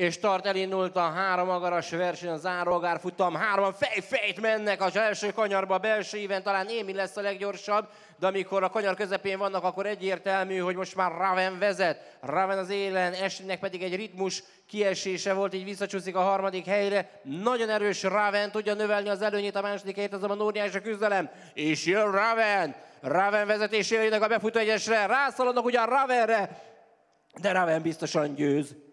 és tart, elindult a három agaras verseny, a zárógár futam, hároman fejfejt mennek az első kanyarba, a belső éven talán Émi lesz a leggyorsabb, de amikor a kanyar közepén vannak, akkor egyértelmű, hogy most már Raven vezet. Raven az élen, Esnek pedig egy ritmus kiesése volt, így visszacsúszik a harmadik helyre. Nagyon erős Raven tudja növelni az előnyét a második helyet, azonban óriási a küzdelem. És jön Raven! Raven vezetésére jönnek a befutó egyesre, rászaladnak ugyan Ravenre, de Raven biztosan győz.